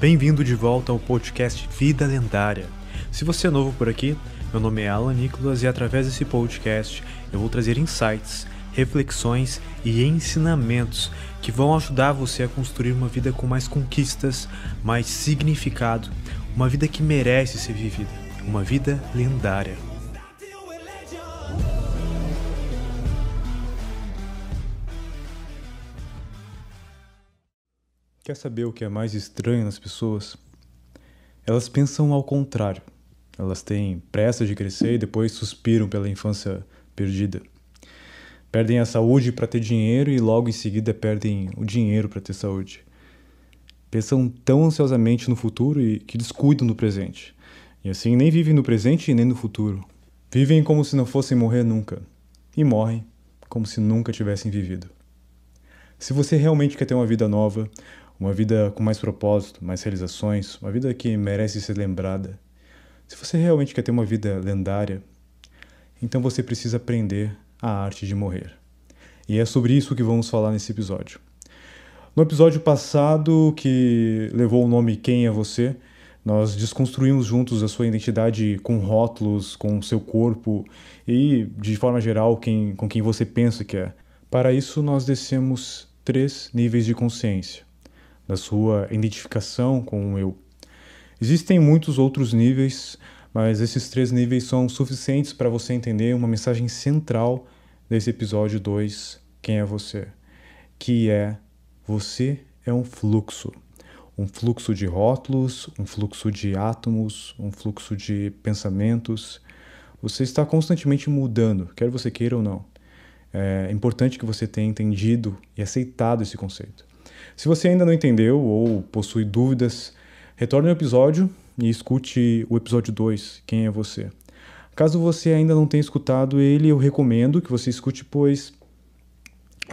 Bem-vindo de volta ao podcast Vida Lendária. Se você é novo por aqui, meu nome é Alan Nicolas e através desse podcast eu vou trazer insights, reflexões e ensinamentos que vão ajudar você a construir uma vida com mais conquistas, mais significado, uma vida que merece ser vivida, uma vida lendária. Quer saber o que é mais estranho nas pessoas? Elas pensam ao contrário. Elas têm pressa de crescer e depois suspiram pela infância perdida. Perdem a saúde para ter dinheiro e logo em seguida perdem o dinheiro para ter saúde. Pensam tão ansiosamente no futuro e que descuidam do presente. E assim nem vivem no presente nem no futuro. Vivem como se não fossem morrer nunca. E morrem como se nunca tivessem vivido. Se você realmente quer ter uma vida nova, uma vida com mais propósito, mais realizações, uma vida que merece ser lembrada. Se você realmente quer ter uma vida lendária, então você precisa aprender a arte de morrer. E é sobre isso que vamos falar nesse episódio. No episódio passado, que levou o nome Quem é Você, nós desconstruímos juntos a sua identidade com rótulos, com seu corpo e, de forma geral, quem, com quem você pensa que é. Para isso, nós descemos três níveis de consciência da sua identificação com o eu. Existem muitos outros níveis, mas esses três níveis são suficientes para você entender uma mensagem central desse episódio 2, Quem é Você? Que é você é um fluxo. Um fluxo de rótulos, um fluxo de átomos, um fluxo de pensamentos. Você está constantemente mudando, quer você queira ou não. É importante que você tenha entendido e aceitado esse conceito. Se você ainda não entendeu ou possui dúvidas, retorne ao episódio e escute o episódio 2, Quem é Você. Caso você ainda não tenha escutado ele, eu recomendo que você escute, pois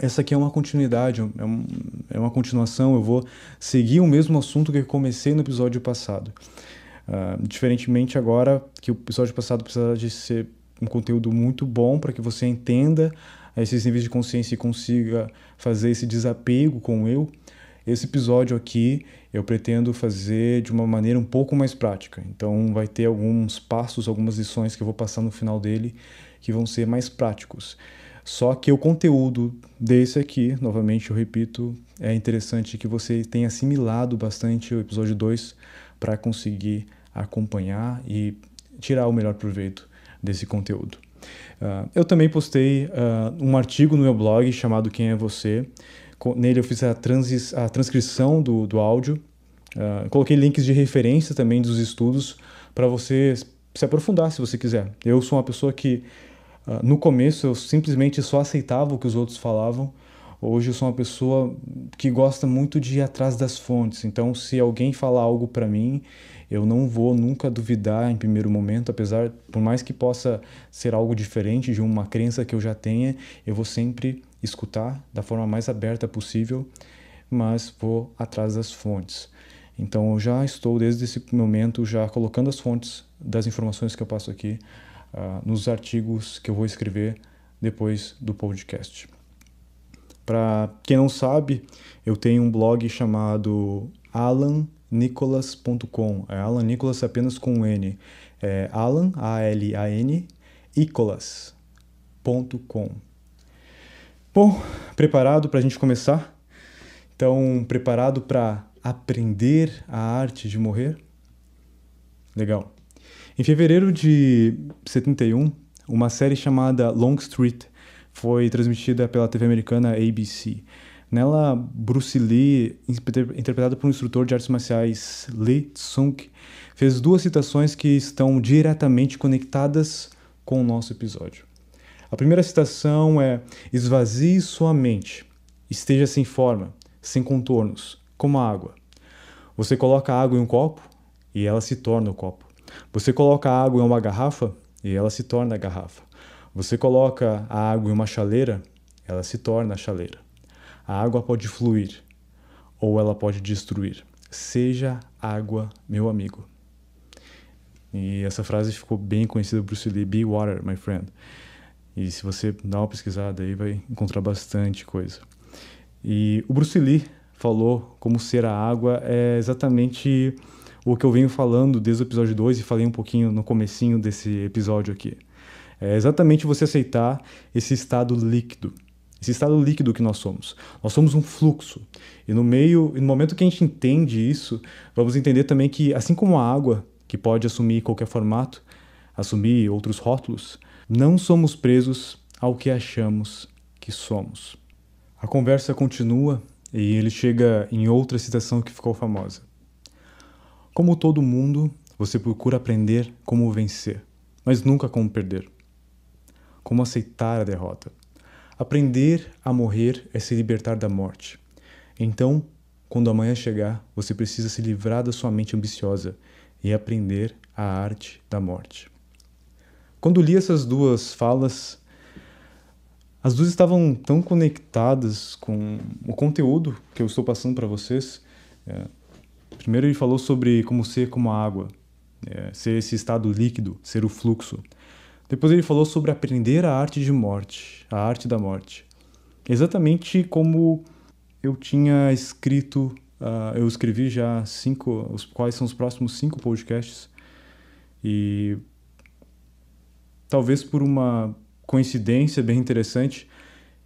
essa aqui é uma continuidade, é, um, é, é uma continuação. Eu vou seguir o mesmo assunto que eu comecei no episódio passado. Uh, diferentemente agora, que o episódio passado precisava de ser um conteúdo muito bom para que você entenda esses níveis de consciência e consiga fazer esse desapego com eu. Esse episódio aqui eu pretendo fazer de uma maneira um pouco mais prática. Então vai ter alguns passos, algumas lições que eu vou passar no final dele que vão ser mais práticos. Só que o conteúdo desse aqui, novamente eu repito, é interessante que você tenha assimilado bastante o episódio 2 para conseguir acompanhar e tirar o melhor proveito desse conteúdo. Uh, eu também postei uh, um artigo no meu blog chamado Quem é Você, Nele eu fiz a, a transcrição do, do áudio, uh, coloquei links de referência também dos estudos para você se aprofundar se você quiser. Eu sou uma pessoa que uh, no começo eu simplesmente só aceitava o que os outros falavam. Hoje eu sou uma pessoa que gosta muito de ir atrás das fontes. Então, se alguém falar algo para mim, eu não vou nunca duvidar em primeiro momento, apesar por mais que possa ser algo diferente de uma crença que eu já tenha, eu vou sempre escutar da forma mais aberta possível, mas vou atrás das fontes. Então eu já estou desde esse momento já colocando as fontes das informações que eu passo aqui uh, nos artigos que eu vou escrever depois do podcast. Para quem não sabe, eu tenho um blog chamado alannicolas.com. É Alan Nicolas apenas com um N. É Alan, A-L-A-N, Nicolas.com. Bom, preparado para a gente começar? Então, preparado para aprender a arte de morrer? Legal. Em fevereiro de 71, uma série chamada Long Street foi transmitida pela TV americana ABC. Nela, Bruce Lee, interpretado por um instrutor de artes marciais Lee Tsung, fez duas citações que estão diretamente conectadas com o nosso episódio. A primeira citação é: esvazie sua mente, esteja sem forma, sem contornos, como a água. Você coloca água em um copo e ela se torna o copo. Você coloca água em uma garrafa e ela se torna a garrafa. Você coloca a água em uma chaleira, ela se torna a chaleira. A água pode fluir ou ela pode destruir. Seja água, meu amigo. E essa frase ficou bem conhecida por Bruce Lee, Be water, my friend. E se você dá uma pesquisada aí, vai encontrar bastante coisa. E o Bruce Lee falou como ser a água é exatamente o que eu venho falando desde o episódio 2 e falei um pouquinho no comecinho desse episódio aqui. É exatamente você aceitar esse estado líquido. Esse estado líquido que nós somos. Nós somos um fluxo. E no meio, no momento que a gente entende isso, vamos entender também que assim como a água, que pode assumir qualquer formato, assumir outros rótulos, não somos presos ao que achamos que somos. A conversa continua e ele chega em outra citação que ficou famosa. Como todo mundo, você procura aprender como vencer, mas nunca como perder. Como aceitar a derrota. Aprender a morrer é se libertar da morte. Então, quando amanhã chegar, você precisa se livrar da sua mente ambiciosa e aprender a arte da morte. Quando li essas duas falas, as duas estavam tão conectadas com o conteúdo que eu estou passando para vocês. É, primeiro, ele falou sobre como ser como a água, é, ser esse estado líquido, ser o fluxo. Depois, ele falou sobre aprender a arte de morte, a arte da morte. Exatamente como eu tinha escrito, uh, eu escrevi já cinco, os quais são os próximos cinco podcasts. E talvez por uma coincidência bem interessante,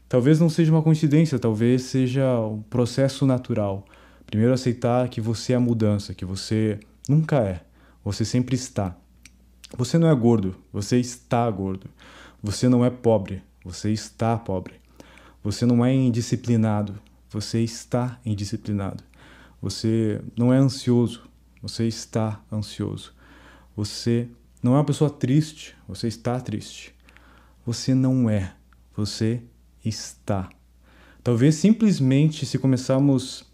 talvez não seja uma coincidência, talvez seja um processo natural. Primeiro aceitar que você é a mudança, que você nunca é, você sempre está. Você não é gordo, você está gordo. Você não é pobre, você está pobre. Você não é indisciplinado, você está indisciplinado. Você não é ansioso, você está ansioso. Você não é uma pessoa triste, você está triste. Você não é, você está. Talvez simplesmente se começarmos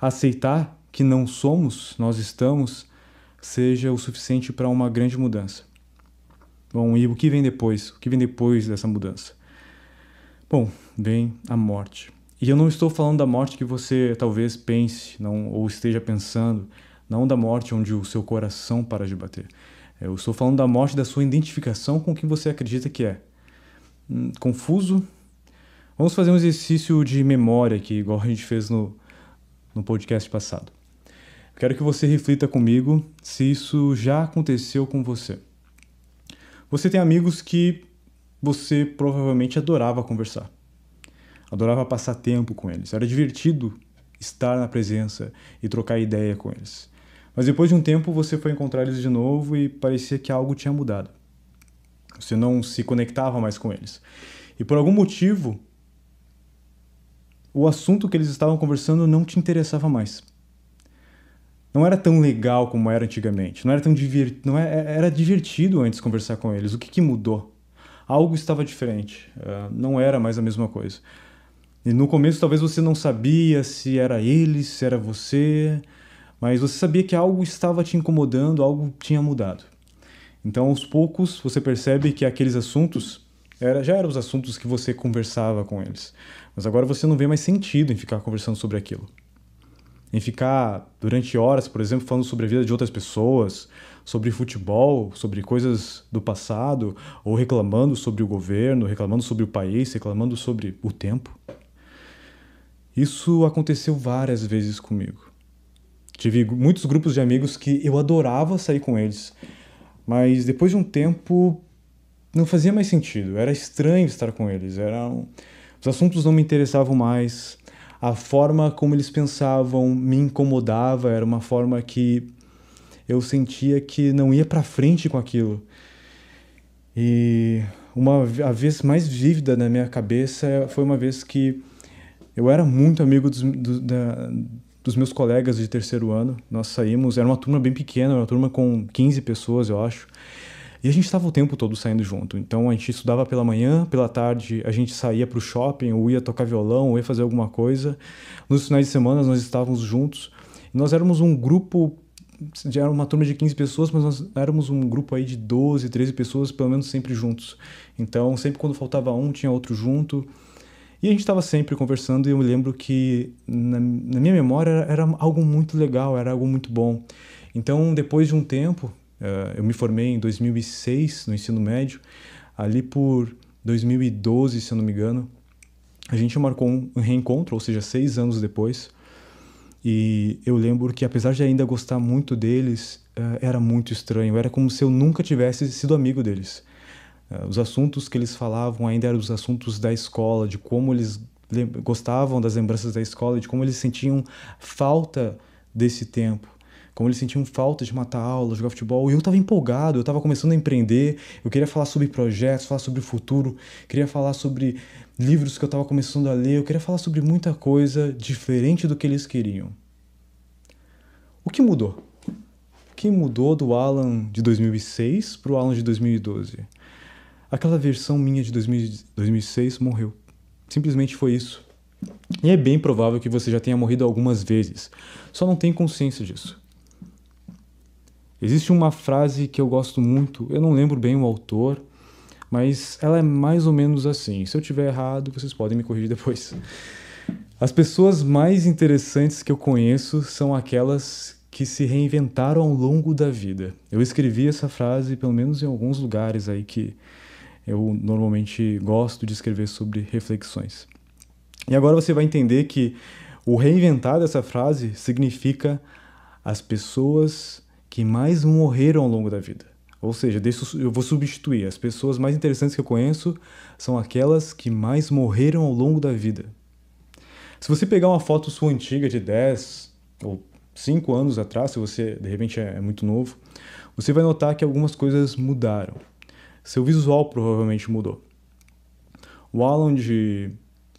a aceitar que não somos, nós estamos, seja o suficiente para uma grande mudança. Bom, e o que vem depois? O que vem depois dessa mudança? Bom, vem a morte. E eu não estou falando da morte que você talvez pense não, ou esteja pensando, não da morte onde o seu coração para de bater. Eu estou falando da morte da sua identificação com quem você acredita que é. Hum, confuso? Vamos fazer um exercício de memória aqui, igual a gente fez no, no podcast passado. Quero que você reflita comigo se isso já aconteceu com você. Você tem amigos que você provavelmente adorava conversar. Adorava passar tempo com eles. Era divertido estar na presença e trocar ideia com eles. Mas depois de um tempo você foi encontrar eles de novo e parecia que algo tinha mudado. Você não se conectava mais com eles. E por algum motivo, o assunto que eles estavam conversando não te interessava mais. Não era tão legal como era antigamente. Não era tão divertido. não era, é, é, era divertido antes conversar com eles. O que, que mudou? Algo estava diferente. Uh, não era mais a mesma coisa. E no começo talvez você não sabia se era eles, se era você mas você sabia que algo estava te incomodando, algo tinha mudado. Então, aos poucos, você percebe que aqueles assuntos era, já eram os assuntos que você conversava com eles, mas agora você não vê mais sentido em ficar conversando sobre aquilo. Em ficar durante horas, por exemplo, falando sobre a vida de outras pessoas, sobre futebol, sobre coisas do passado, ou reclamando sobre o governo, reclamando sobre o país, reclamando sobre o tempo. Isso aconteceu várias vezes comigo. Tive muitos grupos de amigos que eu adorava sair com eles, mas depois de um tempo não fazia mais sentido, era estranho estar com eles, eram os assuntos não me interessavam mais, a forma como eles pensavam me incomodava, era uma forma que eu sentia que não ia para frente com aquilo. E uma a vez mais vívida na minha cabeça foi uma vez que eu era muito amigo dos, do, da, dos meus colegas de terceiro ano. Nós saímos, era uma turma bem pequena, era uma turma com 15 pessoas, eu acho. E a gente estava o tempo todo saindo junto. Então a gente estudava pela manhã, pela tarde a gente saía para o shopping, ou ia tocar violão, ou ia fazer alguma coisa. Nos finais de semana nós estávamos juntos. E nós éramos um grupo, era uma turma de 15 pessoas, mas nós éramos um grupo aí de 12, 13 pessoas, pelo menos sempre juntos. Então sempre quando faltava um, tinha outro junto. E a gente estava sempre conversando e eu me lembro que na, na minha memória era, era, algo muito legal, era algo muito bom. Então, depois de um tempo, uh, eu me formei em 2006 no ensino médio, ali por 2012, se eu não me engano, a gente marcou um reencontro, ou seja, seis anos depois. E eu lembro que, apesar de ainda gostar muito deles, uh, era muito estranho. Era como se eu nunca tivesse sido amigo deles. Eh, os assuntos que eles falavam ainda eram os assuntos da escola, de como eles gostavam das lembranças da escola, de como eles sentiam falta desse tempo como eles sentiam falta de matar aula, jogar futebol. E eu estava empolgado, eu estava começando a empreender, eu queria falar sobre projetos, falar sobre o futuro, queria falar sobre livros que eu estava começando a ler, eu queria falar sobre muita coisa diferente do que eles queriam. O que mudou? O que mudou do Alan de 2006 para o Alan de 2012? aquela versão minha de 2000, 2006 morreu. Simplesmente foi isso. E é bem provável que você já tenha morrido algumas vezes, só não tem consciência disso. Existe uma frase que eu gosto muito, eu não lembro bem o autor, mas ela é mais ou menos assim. Se eu tiver errado, vocês podem me corrigir depois. As pessoas mais interessantes que eu conheço são aquelas que se reinventaram ao longo da vida. Eu escrevi essa frase, pelo menos em alguns lugares aí que eu normalmente gosto de escrever sobre reflexões. E agora você vai entender que o reinventar dessa frase significa as pessoas que mais morreram ao longo da vida. Ou seja, eu vou substituir. As pessoas mais interessantes que eu conheço são aquelas que mais morreram ao longo da vida. Se você pegar uma foto sua antiga de 10 ou 5 anos atrás, se você de repente é, é muito novo, você vai notar que algumas coisas mudaram. Seu visual provavelmente mudou. O Alan de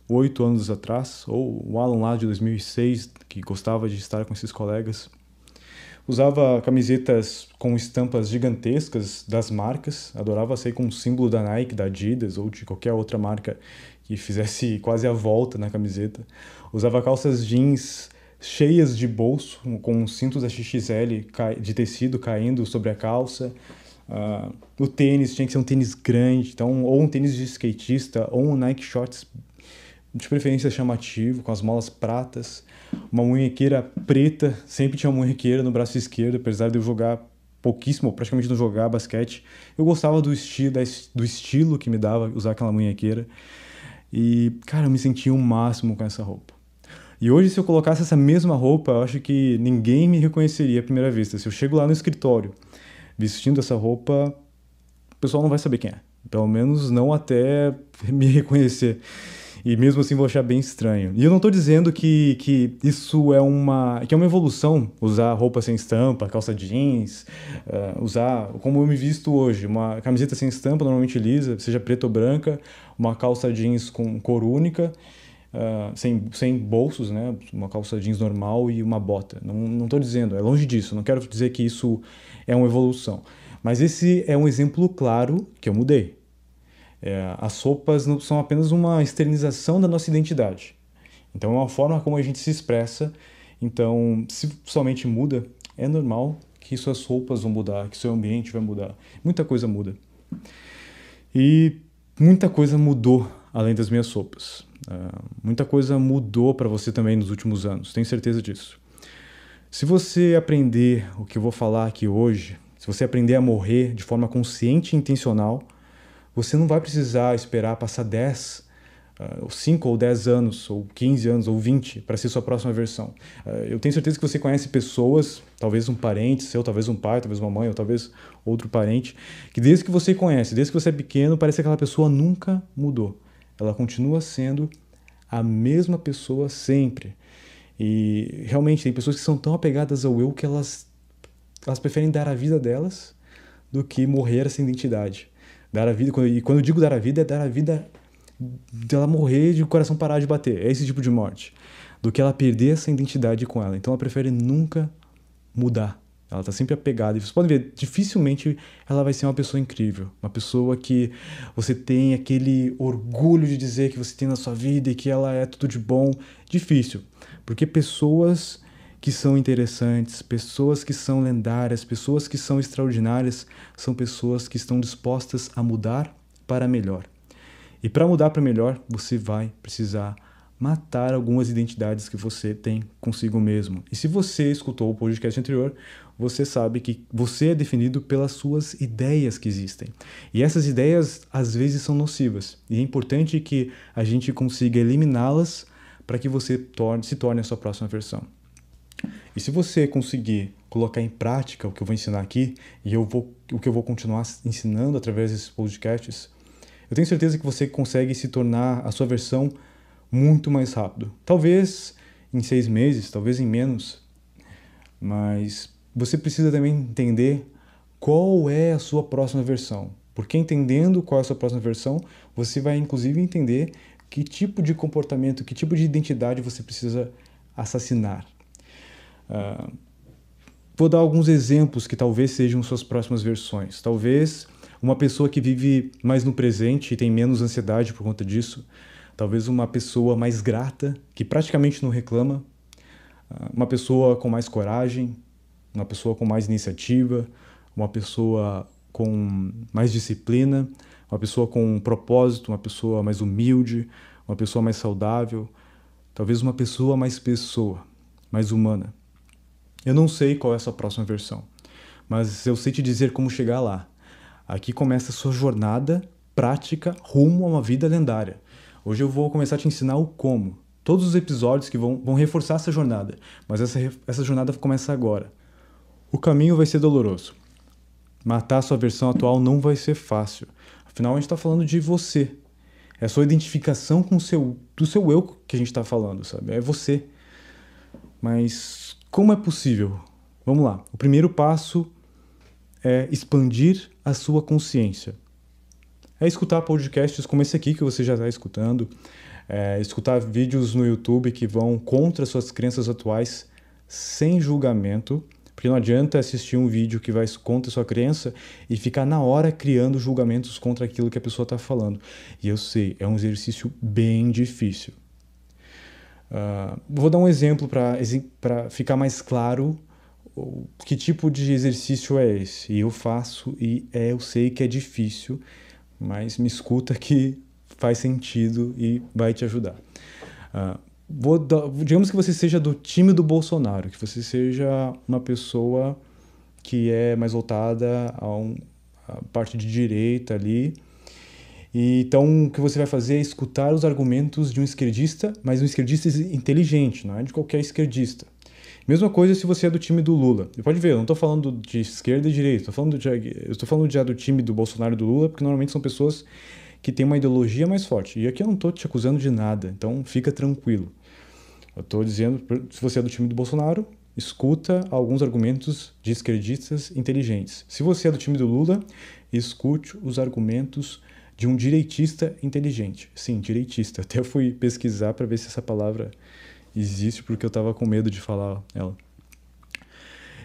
oito anos atrás, ou o Alan lá de 2006, que gostava de estar com esses colegas, usava camisetas com estampas gigantescas das marcas, adorava sair com o símbolo da Nike, da Adidas ou de qualquer outra marca que fizesse quase a volta na camiseta. Usava calças jeans cheias de bolso, com cintos da XXL de tecido caindo sobre a calça, Uh, o tênis tinha que ser um tênis grande, então, ou um tênis de skatista, ou um Nike Shorts de preferência chamativo, com as molas pratas, uma munhequeira preta, sempre tinha uma munhequeira no braço esquerdo, apesar de eu jogar pouquíssimo, praticamente não jogar basquete. Eu gostava do, esti do estilo que me dava usar aquela munhequeira. E, cara, eu me sentia o um máximo com essa roupa. E hoje, se eu colocasse essa mesma roupa, eu acho que ninguém me reconheceria à primeira vista. Se eu chego lá no escritório vestindo essa roupa, o pessoal não vai saber quem é. Pelo menos não até me reconhecer. E mesmo assim vou achar bem estranho. E eu não estou dizendo que, que isso é uma. que é uma evolução usar roupa sem estampa, calça jeans, uh, usar como eu me visto hoje, uma camiseta sem estampa, normalmente lisa, seja preta ou branca, uma calça jeans com cor única uh, sem, sem bolsos, né? Uma calça jeans normal e uma bota. Não estou dizendo, é longe disso. Não quero dizer que isso é uma evolução. Mas esse é um exemplo claro que eu mudei. É, as sopas não são apenas uma externização da nossa identidade. Então é uma forma como a gente se expressa. Então, se somente muda, é normal que suas roupas vão mudar, que seu ambiente vai mudar. Muita coisa muda. E muita coisa mudou além das minhas sopas. Uh, muita coisa mudou para você também nos últimos anos, tenho certeza disso. Se você aprender o que eu vou falar aqui hoje, se você aprender a morrer de forma consciente e intencional, você não vai precisar esperar passar 10, uh, 5 ou 10 anos, ou 15 anos, ou 20 para ser sua próxima versão. Uh, eu tenho certeza que você conhece pessoas, talvez um parente seu, talvez um pai, talvez uma mãe, ou talvez outro parente, que desde que você conhece, desde que você é pequeno, parece que aquela pessoa nunca mudou. Ela continua sendo a mesma pessoa sempre. E realmente tem pessoas que são tão apegadas ao eu que elas, elas preferem dar a vida delas do que morrer essa identidade. Dar a vida, e quando eu digo dar a vida, é dar a vida dela morrer de o coração parar de bater. É esse tipo de morte. Do que ela perder essa identidade com ela. Então ela prefere nunca mudar. Ela está sempre apegada. E vocês podem ver, dificilmente ela vai ser uma pessoa incrível. Uma pessoa que você tem aquele orgulho de dizer que você tem na sua vida e que ela é tudo de bom. Difícil. Porque pessoas que são interessantes, pessoas que são lendárias, pessoas que são extraordinárias, são pessoas que estão dispostas a mudar para melhor. E para mudar para melhor, você vai precisar matar algumas identidades que você tem consigo mesmo. E se você escutou o podcast anterior, você sabe que você é definido pelas suas ideias que existem. E essas ideias às vezes são nocivas, e é importante que a gente consiga eliminá-las para que você torne, se torne a sua próxima versão. E se você conseguir colocar em prática o que eu vou ensinar aqui e eu vou, o que eu vou continuar ensinando através desses podcasts, eu tenho certeza que você consegue se tornar a sua versão muito mais rápido. Talvez em seis meses, talvez em menos, mas você precisa também entender qual é a sua próxima versão. Porque entendendo qual é a sua próxima versão, você vai inclusive entender que tipo de comportamento, que tipo de identidade você precisa assassinar. Uh, vou dar alguns exemplos que talvez sejam suas próximas versões. Talvez uma pessoa que vive mais no presente e tem menos ansiedade por conta disso. Talvez uma pessoa mais grata, que praticamente não reclama. Ah, uma pessoa com mais coragem, uma pessoa com mais iniciativa, uma pessoa com mais disciplina, uma pessoa com um propósito, uma pessoa mais humilde, uma pessoa mais saudável, talvez uma pessoa mais pessoa, mais humana. Eu não sei qual é essa próxima versão, mas eu sei te dizer como chegar lá. Aqui começa a sua jornada prática rumo a uma vida lendária. Hoje eu vou começar a te ensinar o como. Todos os episódios que vão, vão reforçar essa jornada, mas essa, essa jornada começa agora. O caminho vai ser doloroso. Matar sua versão atual não vai ser fácil. Afinal, a gente está falando de você. É a sua identificação com o seu, do seu eu que a gente está falando, sabe? É você. Mas como é possível? Vamos lá. O primeiro passo é expandir a sua consciência. É escutar podcasts como esse aqui que você já está escutando, é escutar vídeos no YouTube que vão contra suas crenças atuais sem julgamento porque não adianta assistir um vídeo que vai contra a sua crença e ficar na hora criando julgamentos contra aquilo que a pessoa está falando. E eu sei, é um exercício bem difícil. Uh, vou dar um exemplo para ficar mais claro que tipo de exercício é esse. E eu faço e é, eu sei que é difícil, mas me escuta que faz sentido e vai te ajudar. Uh, vou dar, digamos que você seja do time do Bolsonaro, que você seja uma pessoa que é mais voltada a, um, a parte de direita ali. E, então, o que você vai fazer é escutar os argumentos de um esquerdista, mas um esquerdista inteligente, não é de qualquer esquerdista. Mesma coisa se você é do time do Lula. pode ver, eu não estou falando de esquerda e direita, tô falando de, eu estou falando já do time do Bolsonaro e do Lula, porque normalmente são pessoas que têm uma ideologia mais forte. E aqui eu não estou te acusando de nada, então fica tranquilo. Eu estou dizendo, se você é do time do Bolsonaro, escuta alguns argumentos de esquerdistas inteligentes. Se você é do time do Lula, escute os argumentos de um direitista inteligente. Sim, direitista. Até fui pesquisar para ver se essa palavra existe, porque eu estava com medo de falar ela.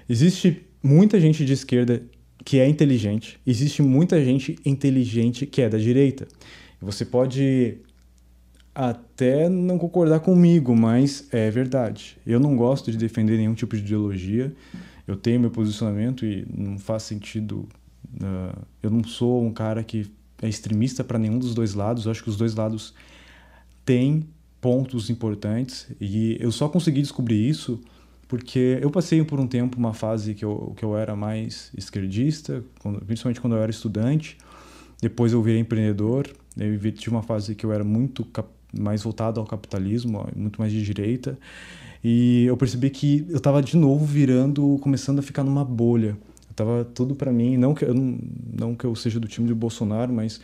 Existe muita gente de esquerda que é inteligente, existe muita gente inteligente que é da direita. Você pode até não concordar comigo, mas é verdade. Eu não gosto de defender nenhum tipo de ideologia. Eu tenho meu posicionamento e não faz sentido. Uh, eu não sou um cara que é extremista para nenhum dos dois lados. Eu acho que os dois lados têm pontos importantes e eu só consegui descobrir isso porque eu passei por um tempo uma fase que eu, que eu era mais esquerdista, quando, principalmente quando eu era estudante. Depois eu virei empreendedor. Eu tive uma fase que eu era muito cap mais voltado ao capitalismo, muito mais de direita. E eu percebi que eu estava de novo virando, começando a ficar numa bolha. Estava tava tudo para mim, não que, eu, não que eu seja do time de Bolsonaro, mas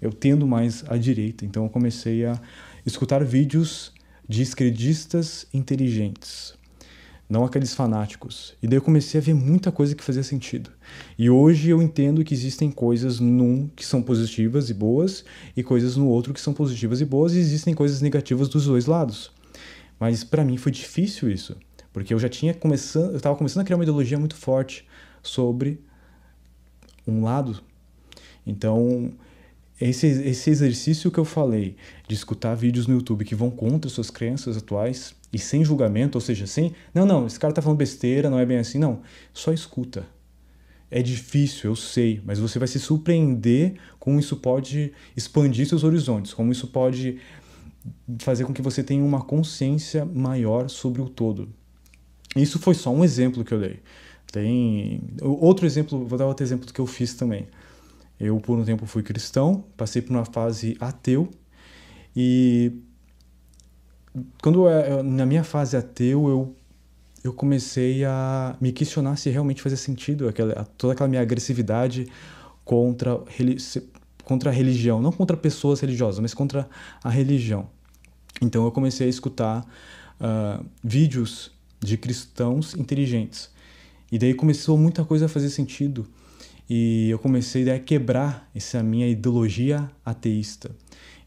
eu tendo mais à direita. Então eu comecei a escutar vídeos de esquerdistas inteligentes não aqueles fanáticos. E daí eu comecei a ver muita coisa que fazia sentido. E hoje eu entendo que existem coisas num que são positivas e boas, e coisas no outro que são positivas e boas, e existem coisas negativas dos dois lados. Mas para mim foi difícil isso, porque eu já tinha começando, eu estava começando a criar uma ideologia muito forte sobre um lado. Então, esse, esse exercício que eu falei de escutar vídeos no YouTube que vão contra suas crenças atuais e sem julgamento, ou seja, sem. Não, não, esse cara tá falando besteira, não é bem assim. Não, só escuta. É difícil, eu sei, mas você vai se surpreender como isso pode expandir seus horizontes, como isso pode fazer com que você tenha uma consciência maior sobre o todo. Isso foi só um exemplo que eu dei. Tem outro exemplo, vou dar outro exemplo que eu fiz também. Eu, por um tempo, fui cristão, passei por uma fase ateu e quando eu, eh, na minha fase ateu eu eu comecei a me questionar se realmente fazia sentido aquela, toda aquela minha agressividade contra, contra a religião, não contra pessoas religiosas, mas contra a religião. Então eu comecei a escutar uh, vídeos de cristãos inteligentes. E daí começou muita coisa a fazer sentido e eu comecei a quebrar essa minha ideologia ateísta.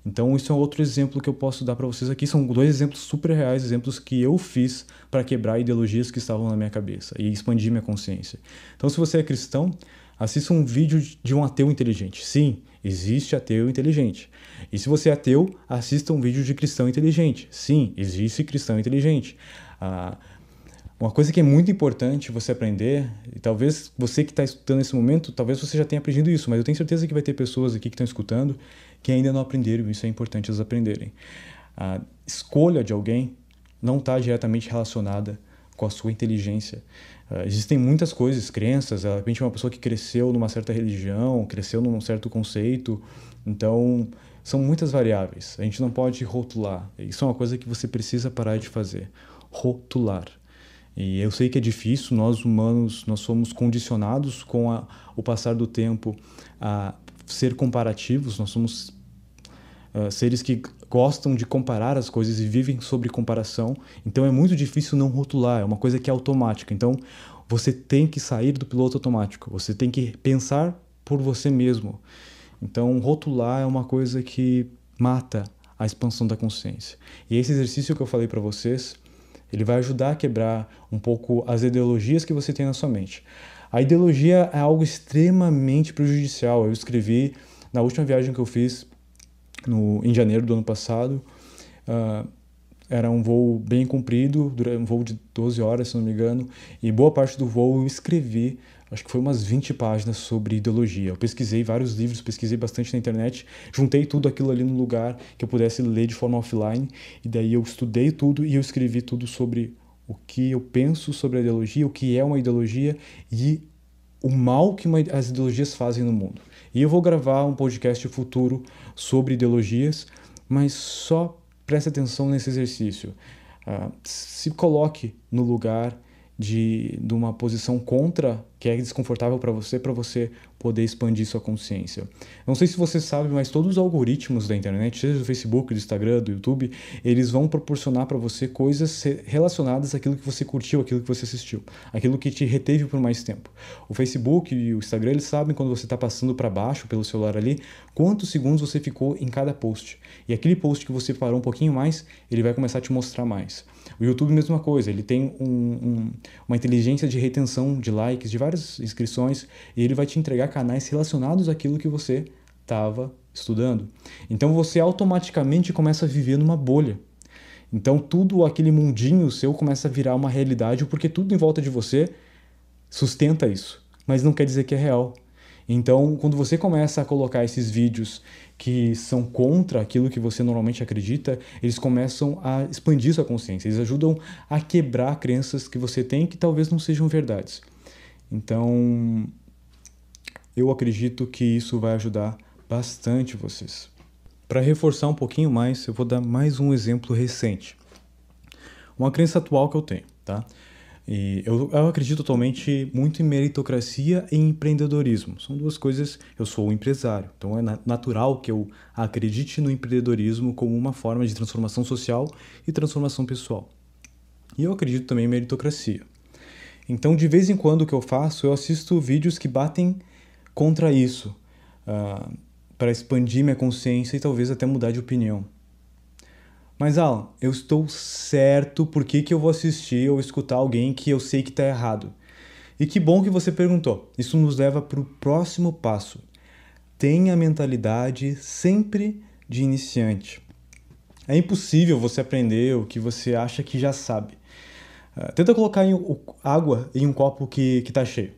Então, isso é outro exemplo que eu posso dar para vocês aqui. São dois exemplos super reais, exemplos que eu fiz para quebrar ideologias que estavam na minha cabeça e expandir minha consciência. Então, se você é cristão, assista um vídeo de um ateu inteligente. Sim, existe ateu inteligente. E se você é ateu, assista um vídeo de cristão inteligente. Sim, existe cristão inteligente. Ah, uma coisa que é muito importante você aprender, e talvez você que está escutando nesse momento, talvez você já tenha aprendido isso, mas eu tenho certeza que vai ter pessoas aqui que estão escutando que ainda não aprenderam, isso é importante elas aprenderem. A escolha de alguém não está diretamente relacionada com a sua inteligência. Uh, existem muitas coisas, crenças, ah, de repente uma pessoa que cresceu numa certa religião, cresceu num certo conceito, então são muitas variáveis. A gente não pode rotular. Isso é uma coisa que você precisa parar de fazer. Rotular. E eu sei que é difícil, nós humanos, nós somos condicionados com a, o passar do tempo a ser comparativos, nós somos uh, seres que gostam de comparar as coisas e vivem sobre comparação, então é muito difícil não rotular, é uma coisa que é automática. Então, você tem que sair do piloto automático, você tem que pensar por você mesmo. Então, rotular é uma coisa que mata a expansão da consciência. E esse exercício que eu falei para vocês, ele vai ajudar a quebrar um pouco as ideologias que você tem na sua mente. A ideologia é algo extremamente prejudicial. Eu escrevi na última viagem que eu fiz no, em janeiro do ano passado. Uh, era um voo bem comprido, um voo de 12 horas, se não me engano, e boa parte do voo eu escrevi acho que foi umas 20 páginas sobre ideologia. Eu pesquisei vários livros, pesquisei bastante na internet, juntei tudo aquilo ali no lugar que eu pudesse ler de forma offline, e daí eu estudei tudo e eu escrevi tudo sobre o que eu penso sobre a ideologia, o que é uma ideologia e o mal que uma, as ideologias fazem no mundo. E eu vou gravar um podcast futuro sobre ideologias, mas só preste atenção nesse exercício. Uh, se coloque no lugar de, de uma posição contra que é desconfortável para você, para você poder expandir sua consciência. não sei se você sabe, mas todos os algoritmos da internet, seja do Facebook, do Instagram, do YouTube, eles vão proporcionar para você coisas relacionadas àquilo que você curtiu, àquilo que você assistiu, aquilo que te reteve por mais tempo. O Facebook e o Instagram, eles sabem quando você está passando para baixo pelo celular ali, quantos segundos você ficou em cada post. E aquele post que você parou um pouquinho mais, ele vai começar a te mostrar mais. O YouTube, mesma coisa, ele tem um, um, uma inteligência de retenção de likes, de várias várias inscrições e ele vai te entregar canais relacionados àquilo que você estava estudando. Então você automaticamente começa a viver numa bolha. Então tudo aquele mundinho seu começa a virar uma realidade porque tudo em volta de você sustenta isso, mas não quer dizer que é real. Então, quando você começa a colocar esses vídeos que são contra aquilo que você normalmente acredita, eles começam a expandir sua consciência, eles ajudam a quebrar crenças que você tem que talvez não sejam verdades. Então, eu acredito que isso vai ajudar bastante vocês. Para reforçar um pouquinho mais, eu vou dar mais um exemplo recente. Uma crença atual que eu tenho, tá? E eu, eu acredito atualmente muito em meritocracia e empreendedorismo. São duas coisas. Eu sou um empresário, então é natural que eu acredite no empreendedorismo como uma forma de transformação social e transformação pessoal. E eu acredito também em meritocracia. Então, de vez em quando, o que eu faço, eu assisto vídeos que batem contra isso, uh, ah, para expandir minha consciência e talvez até mudar de opinião. Mas, Alan, eu estou certo por que, que eu vou assistir ou escutar alguém que eu sei que está errado. E que bom que você perguntou. Isso nos leva para o próximo passo. Tenha a mentalidade sempre de iniciante. É impossível você aprender o que você acha que já sabe. É, tenta colocar em, o, água em um copo que está cheio.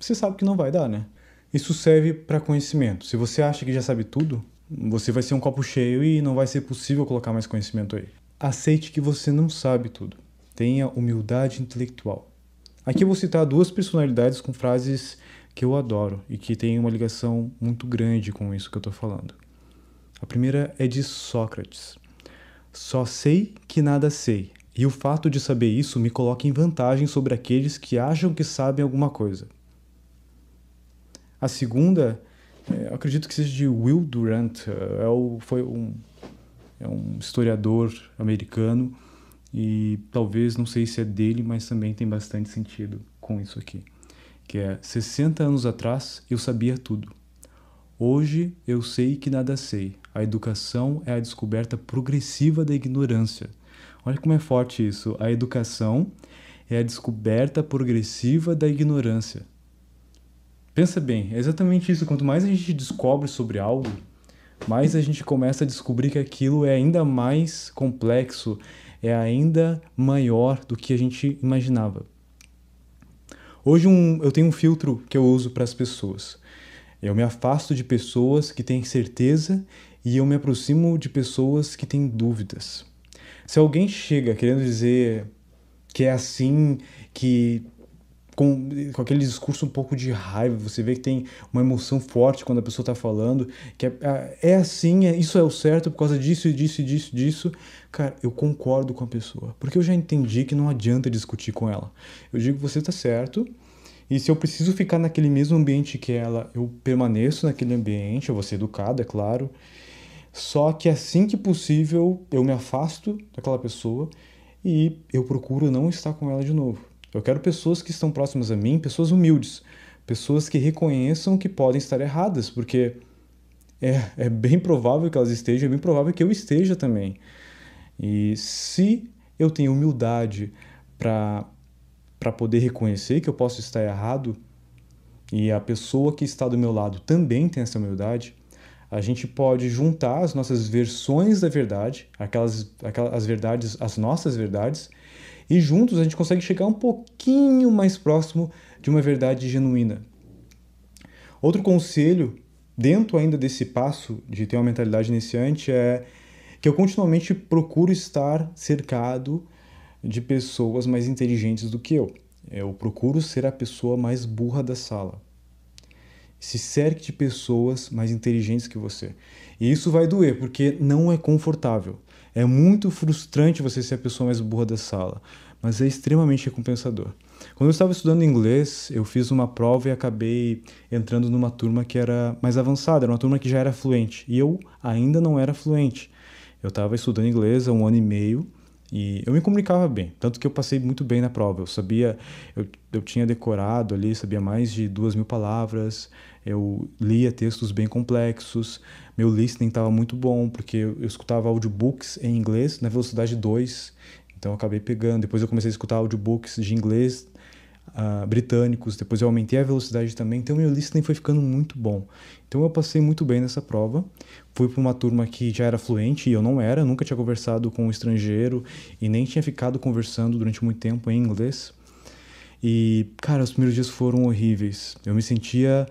Você sabe que não vai dar, né? Isso serve para conhecimento. Se você acha que já sabe tudo, você vai ser um copo cheio e não vai ser possível colocar mais conhecimento aí. Aceite que você não sabe tudo. Tenha humildade intelectual. Aqui eu vou citar duas personalidades com frases que eu adoro e que têm uma ligação muito grande com isso que eu estou falando. A primeira é de Sócrates. Só sei que nada sei, e o fato de saber isso me coloca em vantagem sobre aqueles que acham que sabem alguma coisa. A segunda, é, acredito que seja de Will Durant, é, é o, foi um, é um historiador americano e talvez, não sei se é dele, mas também tem bastante sentido com isso aqui. Que é, 60 anos atrás eu sabia tudo. Hoje eu sei que nada sei. A educação é a descoberta progressiva da ignorância – Olha como é forte isso. A educação é a descoberta progressiva da ignorância. Pensa bem, é exatamente isso. Quanto mais a gente descobre sobre algo, mais a gente começa a descobrir que aquilo é ainda mais complexo, é ainda maior do que a gente imaginava. Hoje um, eu tenho um filtro que eu uso para as pessoas. Eu me afasto de pessoas que têm certeza e eu me aproximo de pessoas que têm dúvidas. Se alguém chega querendo dizer que é assim, que com, com aquele discurso um pouco de raiva, você vê que tem uma emoção forte quando a pessoa está falando, que é, é, é assim, é, isso é o certo por causa disso, disso, disso, disso. Cara, eu concordo com a pessoa, porque eu já entendi que não adianta discutir com ela. Eu digo, que você está certo, e se eu preciso ficar naquele mesmo ambiente que ela, eu permaneço naquele ambiente, eu vou ser educado, é claro, só que assim que possível eu me afasto daquela pessoa e eu procuro não estar com ela de novo. Eu quero pessoas que estão próximas a mim, pessoas humildes, pessoas que reconheçam que podem estar erradas, porque é, é bem provável que elas estejam, é bem provável que eu esteja também. E se eu tenho humildade para poder reconhecer que eu posso estar errado e a pessoa que está do meu lado também tem essa humildade, a gente pode juntar as nossas versões da verdade, aquelas, aquelas as verdades, as nossas verdades, e juntos a gente consegue chegar um pouquinho mais próximo de uma verdade genuína. Outro conselho dentro ainda desse passo de ter uma mentalidade iniciante é que eu continuamente procuro estar cercado de pessoas mais inteligentes do que eu. Eu procuro ser a pessoa mais burra da sala. Se cerque de pessoas mais inteligentes que você. E isso vai doer, porque não é confortável. É muito frustrante você ser a pessoa mais burra da sala, mas é extremamente recompensador. Quando eu estava estudando inglês, eu fiz uma prova e acabei entrando numa turma que era mais avançada, era uma turma que já era fluente, e eu ainda não era fluente. Eu estava estudando inglês há um ano e meio e eu me comunicava bem, tanto que eu passei muito bem na prova. Eu sabia, eu, eu tinha decorado ali, sabia mais de duas mil palavras, eu lia textos bem complexos, meu listening estava muito bom, porque eu escutava audiobooks em inglês na velocidade 2, então eu acabei pegando. Depois eu comecei a escutar audiobooks de inglês uh, britânicos, depois eu aumentei a velocidade também, então meu listening foi ficando muito bom. Então eu passei muito bem nessa prova. Fui para uma turma que já era fluente e eu não era, nunca tinha conversado com um estrangeiro e nem tinha ficado conversando durante muito tempo em inglês. E, cara, os primeiros dias foram horríveis. Eu me sentia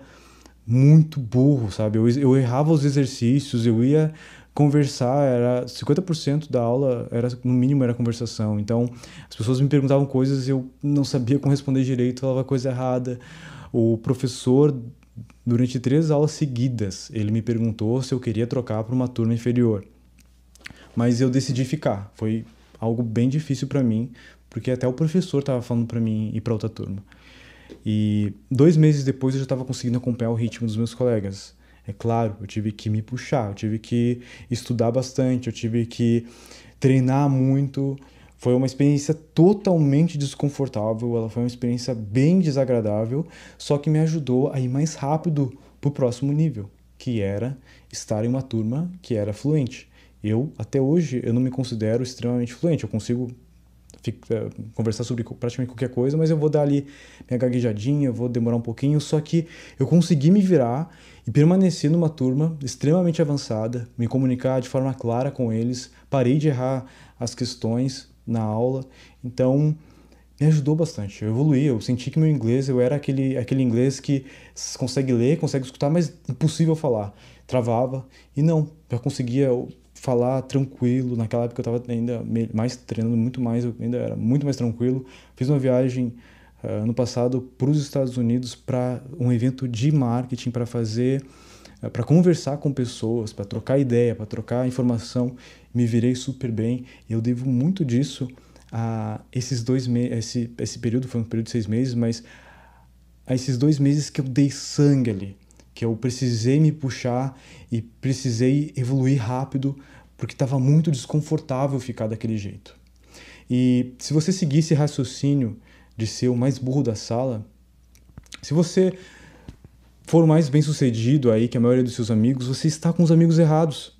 muito burro, sabe? Eu, eu errava os exercícios, eu ia conversar, era 50% da aula, era no mínimo era conversação. Então, as pessoas me perguntavam coisas eu não sabia como responder direito, falava coisa errada. O professor durante três aulas seguidas, ele me perguntou se eu queria trocar para uma turma inferior. Mas eu decidi ficar. Foi algo bem difícil para mim, porque até o professor estava falando para mim ir para outra turma. E dois meses depois eu já estava conseguindo acompanhar o ritmo dos meus colegas. É claro, eu tive que me puxar, eu tive que estudar bastante, eu tive que treinar muito. Foi uma experiência totalmente desconfortável, ela foi uma experiência bem desagradável, só que me ajudou a ir mais rápido para o próximo nível, que era estar em uma turma que era fluente. Eu, até hoje, eu não me considero extremamente fluente, eu consigo fica, eh, conversar sobre praticamente qualquer coisa, mas eu vou dar ali minha gaguejadinha, vou demorar um pouquinho. Só que eu consegui me virar e permanecer numa turma extremamente avançada, me comunicar de forma clara com eles, parei de errar as questões na aula. Então, me ajudou bastante. Eu evoluí, eu senti que meu inglês, eu era aquele, aquele inglês que consegue ler, consegue escutar, mas impossível falar. Travava. E não, já conseguia falar tranquilo. Naquela época eu estava ainda mais treinando muito mais, eu ainda era muito mais tranquilo. Fiz uma viagem uh, ano passado para os Estados Unidos para um evento de marketing para fazer uh, ah, para conversar com pessoas, para trocar ideia, para trocar informação, me virei super bem. E eu devo muito disso a esses dois meses, esse, esse período foi um período de seis meses, mas a esses dois meses que eu dei sangue ali, que eu precisei me puxar e precisei evoluir rápido porque estava muito desconfortável ficar daquele jeito. E se você seguir esse raciocínio de ser o mais burro da sala, se você for mais bem sucedido aí que a maioria dos seus amigos, você está com os amigos errados.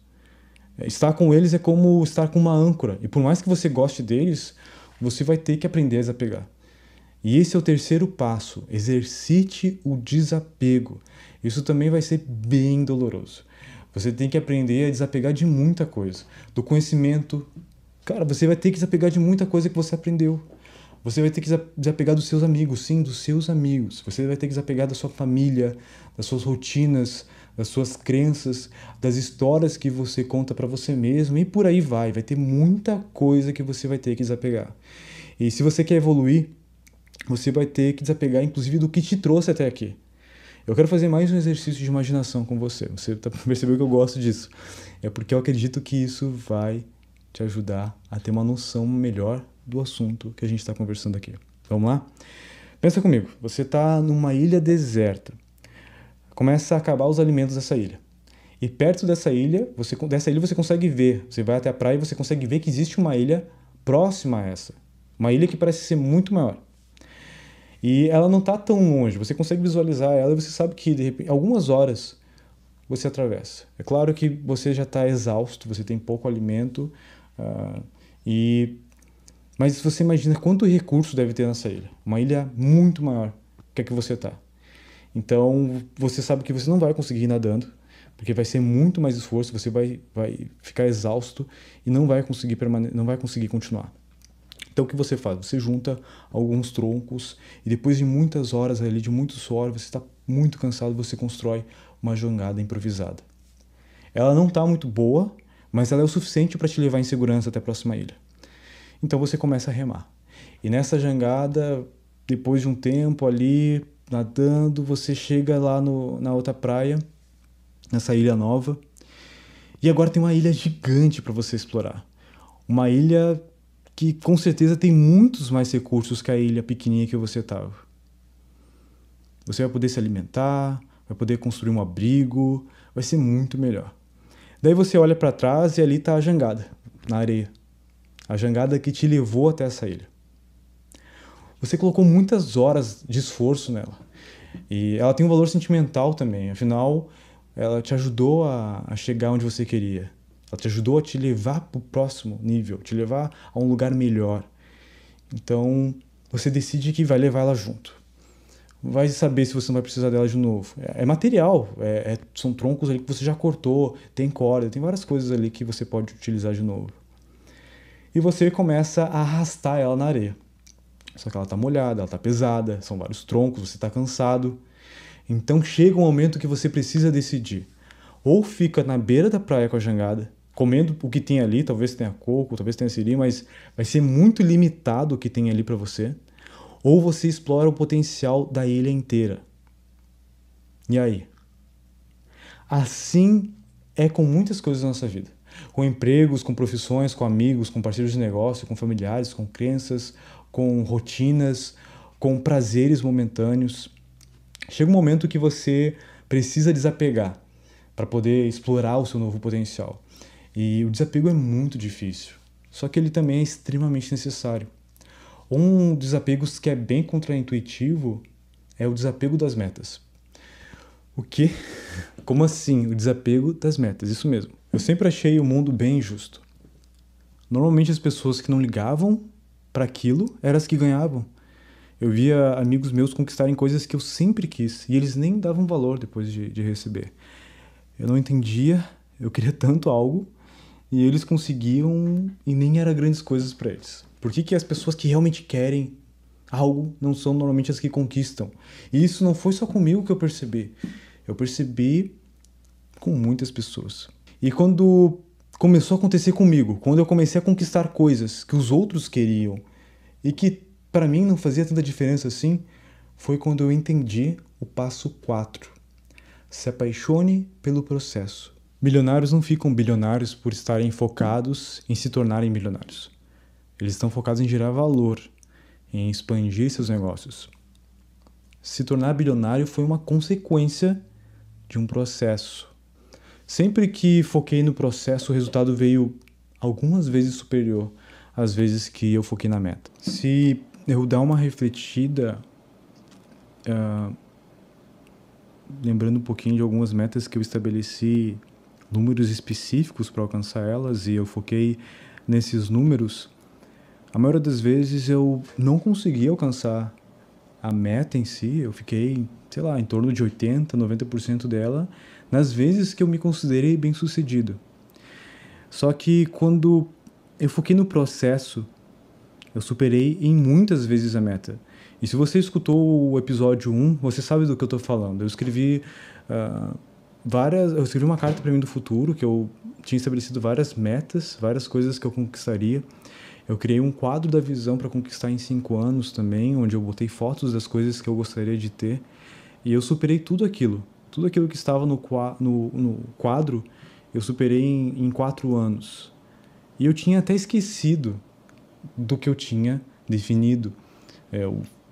Estar com eles é como estar com uma âncora, e por mais que você goste deles, você vai ter que aprender a desapegar. E esse é o terceiro passo: exercite o desapego. Isso também vai ser bem doloroso. Você tem que aprender a desapegar de muita coisa. Do conhecimento, cara, você vai ter que desapegar de muita coisa que você aprendeu. Você vai ter que desapegar dos seus amigos, sim, dos seus amigos. Você vai ter que desapegar da sua família, das suas rotinas, das suas crenças, das histórias que você conta para você mesmo e por aí vai. Vai ter muita coisa que você vai ter que desapegar. E se você quer evoluir, você vai ter que desapegar inclusive do que te trouxe até aqui. Eu quero fazer mais um exercício de imaginação com você. Você tá percebeu que eu gosto disso. É porque eu acredito que isso vai te ajudar a ter uma noção melhor do assunto que a gente está conversando aqui. Vamos lá? Pensa comigo, você está numa ilha deserta. Começa a acabar os alimentos dessa ilha. E perto dessa ilha, você, dessa ilha você consegue ver. Você vai até a praia e você consegue ver que existe uma ilha próxima a essa. Uma ilha que parece ser muito maior. E ela não está tão longe, você consegue visualizar ela e você sabe que, de repente, algumas horas você atravessa. É claro que você já está exausto, você tem pouco alimento, uh, e mas você imagina quanto recurso deve ter nessa ilha. Uma ilha muito maior que a que você está. Então, você sabe que você não vai conseguir ir nadando, porque vai ser muito mais esforço, você vai, vai ficar exausto e não vai conseguir, não vai conseguir continuar. Então o que você faz? Você junta alguns troncos e depois de muitas horas ali, de muito suor, você está muito cansado, você constrói uma jangada improvisada. Ela não está muito boa, mas ela é o suficiente para te levar em segurança até a próxima ilha. Então você começa a remar. E nessa jangada, depois de um tempo ali nadando, você chega lá no, na outra praia, nessa ilha nova. E agora tem uma ilha gigante para você explorar. Uma ilha que com certeza tem muitos mais recursos que a ilha pequenininha que você estava. Tá. Você vai poder se alimentar, vai poder construir um abrigo, vai ser muito melhor. Daí você olha para trás e ali está a jangada, na areia. A jangada que te levou até essa ilha. Você colocou muitas horas de esforço nela. E ela tem um valor sentimental também, afinal, ela te ajudou a, a chegar onde você queria ela te ajudou a te levar para o próximo nível, te levar a um lugar melhor. Então, você decide que vai levar ela junto. Vai saber se você não vai precisar dela de novo. É, é material, é, é, são troncos ali que você já cortou, tem corda, tem várias coisas ali que você pode utilizar de novo. E você começa a arrastar ela na areia. Só que ela está molhada, ela está pesada, são vários troncos, você está cansado. Então chega um momento que você precisa decidir. Ou fica na beira da praia com a jangada, comendo o que tem ali, talvez tenha coco, talvez tenha siri, mas vai ser muito limitado o que tem ali para você. Ou você explora o potencial da ilha inteira. E aí? Assim é com muitas coisas na nossa vida. Com empregos, com profissões, com amigos, com parceiros de negócio, com familiares, com crenças, com rotinas, com prazeres momentâneos. Chega um momento que você precisa desapegar para poder explorar o seu novo potencial. E o desapego é muito difícil, só que ele também é extremamente necessário. Um desapego que é bem contraintuitivo é o desapego das metas. O quê? Como assim? O desapego das metas, isso mesmo. Eu sempre achei o mundo bem injusto. Normalmente as pessoas que não ligavam para aquilo eram as que ganhavam. Eu via amigos meus conquistarem coisas que eu sempre quis e eles nem davam valor depois de, de receber. Eu não entendia, eu queria tanto algo, e eles conseguiam e nem era grandes coisas para eles. Por que, que as pessoas que realmente querem algo não são normalmente as que conquistam? E isso não foi só comigo que eu percebi. Eu percebi com muitas pessoas. E quando começou a acontecer comigo, quando eu comecei a conquistar coisas que os outros queriam e que para mim não fazia tanta diferença assim, foi quando eu entendi o passo 4. Se apaixone pelo processo. Milionários não ficam bilionários por estarem focados em se tornarem milionários. Eles estão focados em gerar valor, em expandir seus negócios. Se tornar bilionário foi uma consequência de um processo. Sempre que foquei no processo, o resultado veio algumas vezes superior às vezes que eu foquei na meta. Se eu dar uma refletida, uh, lembrando um pouquinho de algumas metas que eu estabeleci números específicos para alcançar elas e eu foquei nesses números, a maioria das vezes eu não consegui alcançar a meta em si, eu fiquei, sei lá, em torno de 80, 90% dela nas vezes que eu me considerei bem-sucedido. Só que quando eu foquei no processo, eu superei em muitas vezes a meta. E se você escutou o episódio 1, você sabe do que eu estou falando. Eu escrevi uh, várias. Eu escrevi uma carta para mim do futuro que eu tinha estabelecido várias metas, várias coisas que eu conquistaria. Eu criei um quadro da visão para conquistar em cinco anos também, onde eu botei fotos das coisas que eu gostaria de ter. E eu superei tudo aquilo. Tudo aquilo que estava no, no, no quadro, eu superei em, em quatro anos. E eu tinha até esquecido do que eu tinha definido. É,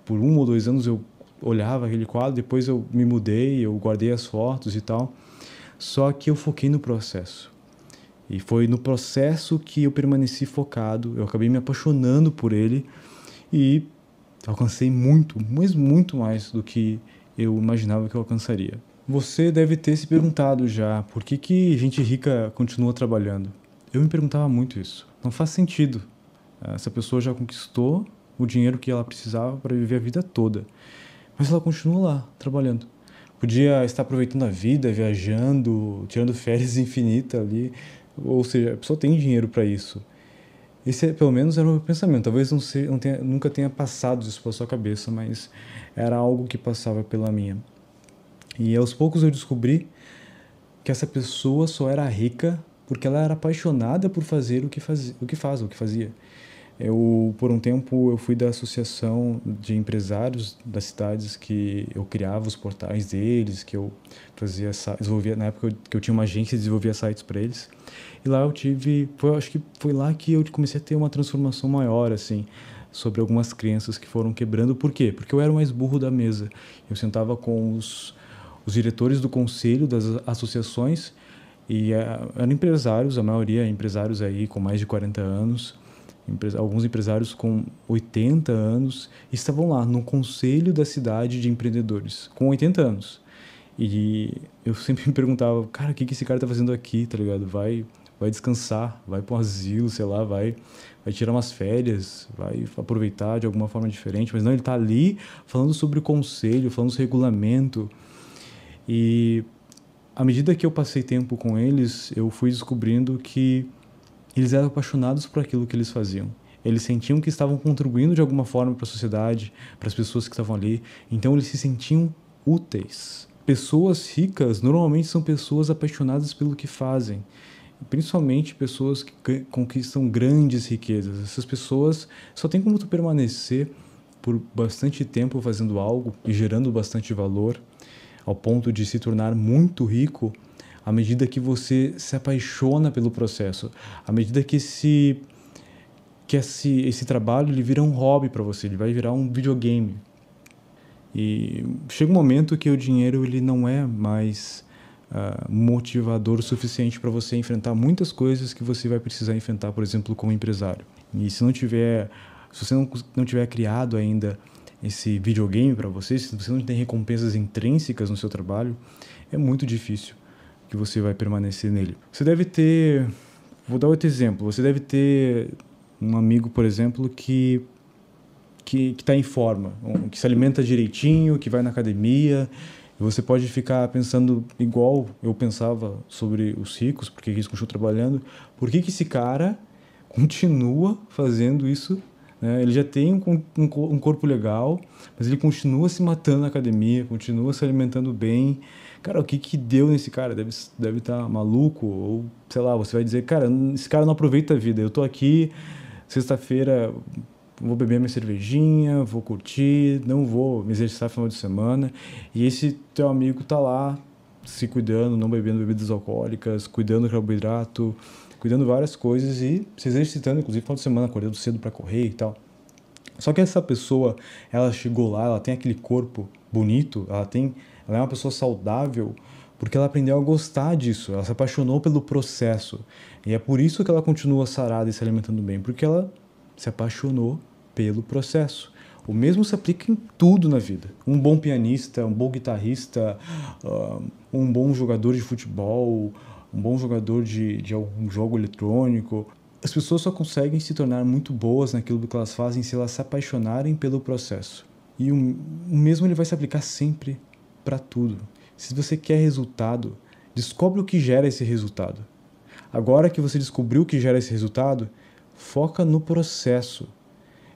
por um ou dois anos eu olhava aquele quadro, depois eu me mudei, eu guardei as fotos e tal. Só que eu foquei no processo. E foi no processo que eu permaneci focado, eu acabei me apaixonando por ele e alcancei muito, mas muito mais do que eu imaginava que eu alcançaria. Você deve ter se perguntado já por que, que gente rica continua trabalhando. Eu me perguntava muito isso. Não faz sentido. Essa pessoa já conquistou o dinheiro que ela precisava para viver a vida toda. Mas ela continua lá, trabalhando. Podia estar aproveitando a vida, viajando, tirando férias infinitas ali. Ou seja, a pessoa tem dinheiro para isso. Esse, pelo menos, era o meu pensamento. Talvez não, se, não tenha, nunca tenha passado isso pela sua cabeça, mas era algo que passava pela minha. E aos poucos eu descobri que essa pessoa só era rica porque ela era apaixonada por fazer o que, faz, o que faz, o que fazia. Eu, por um tempo, eu fui da associação de empresários das cidades que eu criava os portais deles, que eu fazia, desenvolvia, na época que eu tinha uma agência e desenvolvia sites para eles. E lá eu tive, foi, acho que foi lá que eu comecei a ter uma transformação maior, assim, sobre algumas crenças que foram quebrando. Por quê? Porque eu era o mais burro da mesa. Eu sentava com os, os diretores do conselho das associações e eh, eram empresários, a maioria empresários aí com mais de 40 anos, alguns empresários com 80 anos estavam lá no conselho da cidade de empreendedores, com 80 anos. E eu sempre me perguntava, cara, o que, que esse cara tá fazendo aqui, tá ligado? Vai vai descansar, vai para um asilo, sei lá, vai, vai tirar umas férias, vai aproveitar de alguma forma diferente, mas não, ele está ali falando sobre o conselho, falando sobre o regulamento. E à medida que eu passei tempo com eles, eu fui descobrindo que eles eram apaixonados por aquilo que eles faziam. Eles sentiam que estavam contribuindo de alguma forma para a sociedade, para as pessoas que estavam ali. Então eles se sentiam úteis. Pessoas ricas normalmente são pessoas apaixonadas pelo que fazem, principalmente pessoas que conquistam grandes riquezas. Essas pessoas só têm como tu permanecer por bastante tempo fazendo algo e gerando bastante valor, ao ponto de se tornar muito rico à medida que você se apaixona pelo processo, à medida que esse, que esse, esse trabalho ele vira um hobby para você, ele vai virar um videogame. E chega um momento que o dinheiro ele não é mais uh, motivador o suficiente para você enfrentar muitas coisas que você vai precisar enfrentar, por exemplo, como empresário. E se não tiver, se você não, não tiver criado ainda esse videogame para você, se você não tem recompensas intrínsecas no seu trabalho, é muito difícil que você vai permanecer nele. Você deve ter, vou dar outro exemplo, você deve ter um amigo, por exemplo, que que está em forma, que se alimenta direitinho, que vai na academia. Você pode ficar pensando igual eu pensava sobre os ricos, porque eles continuam trabalhando. Por que, que esse cara continua fazendo isso? Né? Ele já tem um, um, um corpo legal, mas ele continua se matando na academia, continua se alimentando bem cara, o que que deu nesse cara? Deve estar deve tá maluco, ou sei lá, você vai dizer, cara, esse cara não aproveita a vida, eu tô aqui, sexta-feira vou beber minha cervejinha, vou curtir, não vou me exercitar no final de semana, e esse teu amigo tá lá se cuidando, não bebendo bebidas alcoólicas, cuidando do carboidrato, cuidando várias coisas e se exercitando, inclusive no final de semana, acordando cedo para correr e tal. Só que essa pessoa, ela chegou lá, ela tem aquele corpo bonito, ela tem ela é uma pessoa saudável porque ela aprendeu a gostar disso, ela se apaixonou pelo processo. E é por isso que ela continua sarada e se alimentando bem, porque ela se apaixonou pelo processo. O mesmo se aplica em tudo na vida. Um bom pianista, um bom guitarrista, ah, um bom jogador de futebol, um bom jogador de, de algum jogo eletrônico. As pessoas só conseguem se tornar muito boas naquilo que elas fazem se elas se apaixonarem pelo processo. E o mesmo ele vai se aplicar sempre para tudo. Se você quer resultado, descobre o que gera esse resultado. Agora que você descobriu o que gera esse resultado, foca no processo.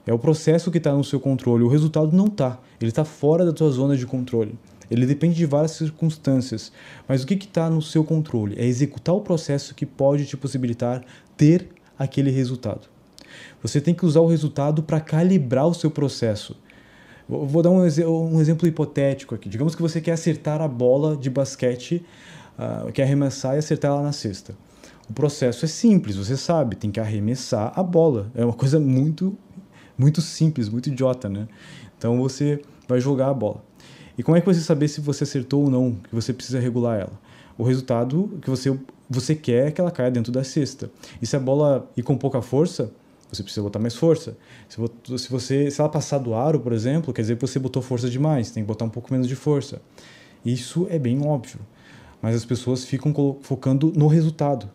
É o processo que está no seu controle, o resultado não está. Ele está fora da tua zona de controle. Ele depende de várias circunstâncias. Mas o que está no seu controle? É executar o processo que pode te possibilitar ter aquele resultado. Você tem que usar o resultado para calibrar o seu processo. Vou dar um, um, exemplo hipotético aqui. Digamos que você quer acertar a bola de basquete, uh, quer arremessar e acertar ela na cesta. O processo é simples, você sabe, tem que arremessar a bola. É uma coisa muito, muito simples, muito idiota, né? Então você vai jogar a bola. E como é que você saber se você acertou ou não? Que você precisa regular ela. O resultado que você você quer é que ela caia dentro da cesta. E se a bola ir com pouca força, você precisa botar mais força. Se você, se ela passar do aro, por exemplo, quer dizer que você botou força demais, tem que botar um pouco menos de força. Isso é bem óbvio, mas as pessoas ficam focando no resultado.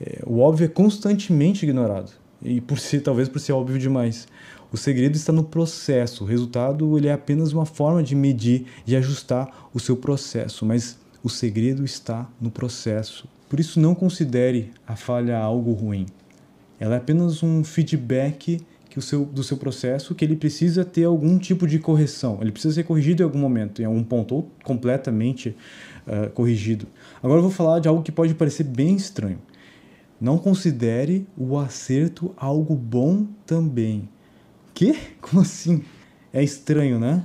É, o óbvio é constantemente ignorado e por ser talvez por ser óbvio demais. O segredo está no processo. O resultado ele é apenas uma forma de medir e ajustar o seu processo, mas o segredo está no processo. Por isso, não considere a falha algo ruim. Ela é apenas um feedback que o seu, do seu processo que ele precisa ter algum tipo de correção. Ele precisa ser corrigido em algum momento, em algum ponto, ou completamente uh, corrigido. Agora eu vou falar de algo que pode parecer bem estranho. Não considere o acerto algo bom também. Que? Como assim? É estranho, né?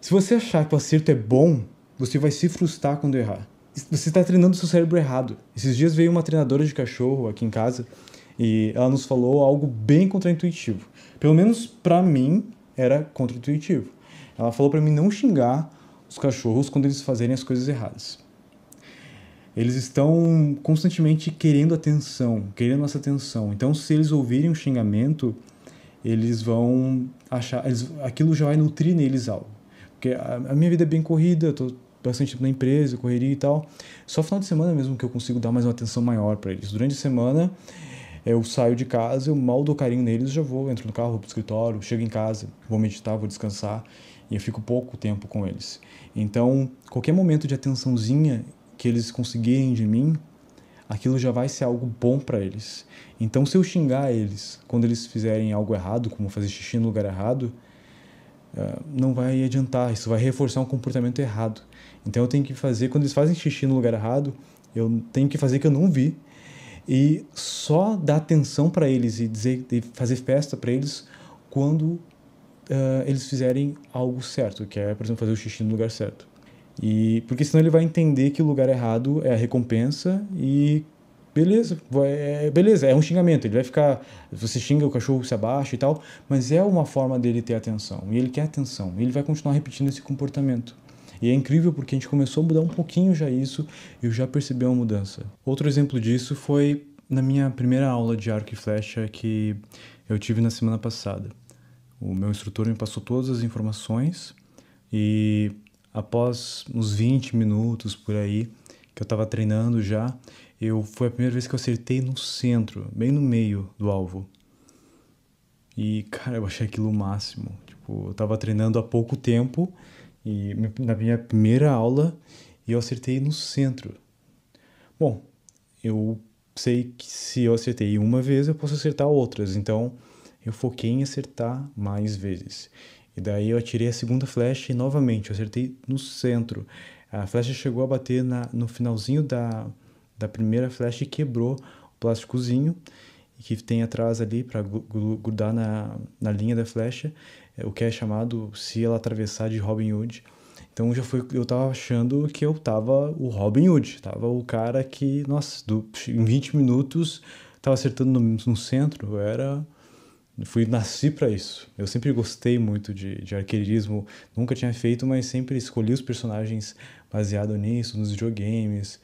Se você achar que o acerto é bom, você vai se frustrar quando errar. Você está treinando seu cérebro errado. Esses dias veio uma treinadora de cachorro aqui em casa e ela nos falou algo bem contraintuitivo. Pelo menos para mim era contraintuitivo. Ela falou para mim não xingar os cachorros quando eles fazerem as coisas erradas. Eles estão constantemente querendo atenção, querendo nossa atenção. Então, se eles ouvirem um xingamento, eles vão achar, eles, aquilo já vai nutrir neles algo. Porque a, a minha vida é bem corrida, tô bastante tempo na empresa, correria e tal. Só final de semana mesmo que eu consigo dar mais uma atenção maior para eles. Durante a semana, eu saio de casa, eu mal dou carinho neles, já vou, entro no carro, vou pro escritório, chego em casa, vou meditar, vou descansar e eu fico pouco tempo com eles. Então, qualquer momento de atençãozinha que eles conseguirem de mim, aquilo já vai ser algo bom para eles. Então, se eu xingar eles quando eles fizerem algo errado, como fazer xixi no lugar errado, eh, não vai adiantar, isso vai reforçar um comportamento errado. Então, eu tenho que fazer, quando eles fazem xixi no lugar errado, eu tenho que fazer que eu não vi e só dar atenção para eles e dizer e fazer festa para eles quando uh, eles fizerem algo certo, que é, por exemplo, fazer o xixi no lugar certo. E porque senão ele vai entender que o lugar errado é a recompensa e beleza, vai, é, beleza, é um xingamento, ele vai ficar, você xinga o cachorro se abaixa e tal, mas é uma forma dele ter atenção, e ele quer atenção, e ele vai continuar repetindo esse comportamento. E é incrível porque a gente começou a mudar um pouquinho já isso e eu já percebi uma mudança. Outro exemplo disso foi na minha primeira aula de arco e flecha que eu tive na semana passada. O meu instrutor me passou todas as informações e após uns 20 minutos por aí, que eu estava treinando já, eu foi a primeira vez que eu acertei no centro, bem no meio do alvo. E cara, eu achei aquilo o máximo. Tipo, eu estava treinando há pouco tempo e na minha primeira aula, eu acertei no centro. Bom, eu sei que se eu acertei uma vez, eu posso acertar outras. Então, eu foquei em acertar mais vezes. E daí eu atirei a segunda flecha e novamente eu acertei no centro. A flecha chegou a bater na, no finalzinho da, da primeira flecha e quebrou o plásticozinho que tem atrás ali para grudar na, na linha da flecha. É, o que é chamado Se Ela Atravessar de Robin Hood. Então já foi, eu tava achando que eu tava o Robin Hood, tava o cara que, nossa, do, em 20 minutos tava acertando no, no centro, eu era fui nasci para isso. Eu sempre gostei muito de, de arqueirismo, nunca tinha feito, mas sempre escolhi os personagens baseado nisso, nos videogames.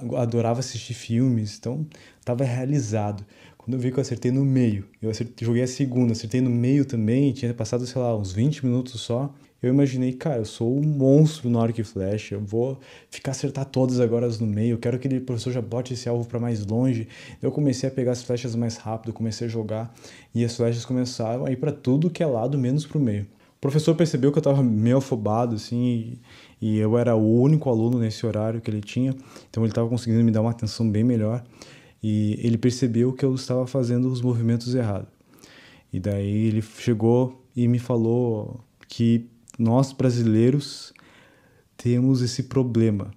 Uh, adorava assistir filmes, então estava realizado. Quando eu vi que eu acertei no meio, eu acertei, joguei a segunda, acertei no meio também, tinha passado, sei lá, uns 20 minutos só. Eu imaginei, cara, eu sou um monstro no arco e flecha, eu vou ficar acertar todas agora no meio, eu quero que o professor já bote esse alvo para mais longe. Eu comecei a pegar as flechas mais rápido, comecei a jogar e as flechas começaram a ir para tudo que é lado, menos para o meio. O professor percebeu que eu estava meio afobado, assim, e, e eu era o único aluno nesse horário que ele tinha, então ele estava conseguindo me dar uma atenção bem melhor e ele percebeu que eu estava fazendo os movimentos errados. E daí ele chegou e me falou que nós brasileiros temos esse problema.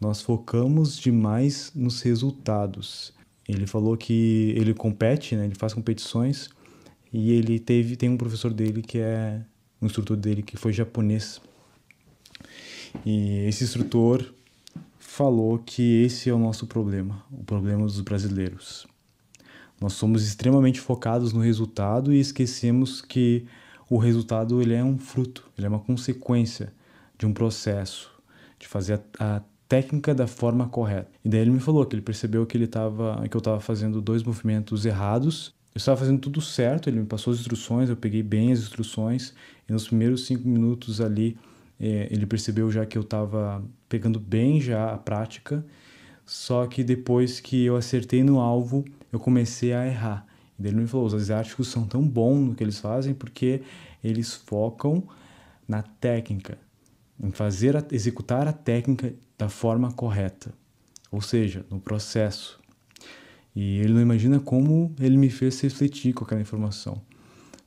Nós focamos demais nos resultados. Ele falou que ele compete, né? ele faz competições e ele teve tem um professor dele que é um instrutor dele que foi japonês. E esse instrutor falou que esse é o nosso problema, o problema dos brasileiros. Nós somos extremamente focados no resultado e esquecemos que o resultado ele é um fruto, ele é uma consequência de um processo, de fazer a, a técnica da forma correta. E daí ele me falou que ele percebeu que ele tava, que eu estava fazendo dois movimentos errados. Eu estava fazendo tudo certo, ele me passou as instruções, eu peguei bem as instruções e nos primeiros cinco minutos ali é, ele percebeu já que eu estava pegando bem já a prática, só que depois que eu acertei no alvo, eu comecei a errar. E ele me falou: os asiáticos são tão bons no que eles fazem porque eles focam na técnica, em fazer, a, executar a técnica da forma correta, ou seja, no processo. E ele não imagina como ele me fez refletir com aquela informação,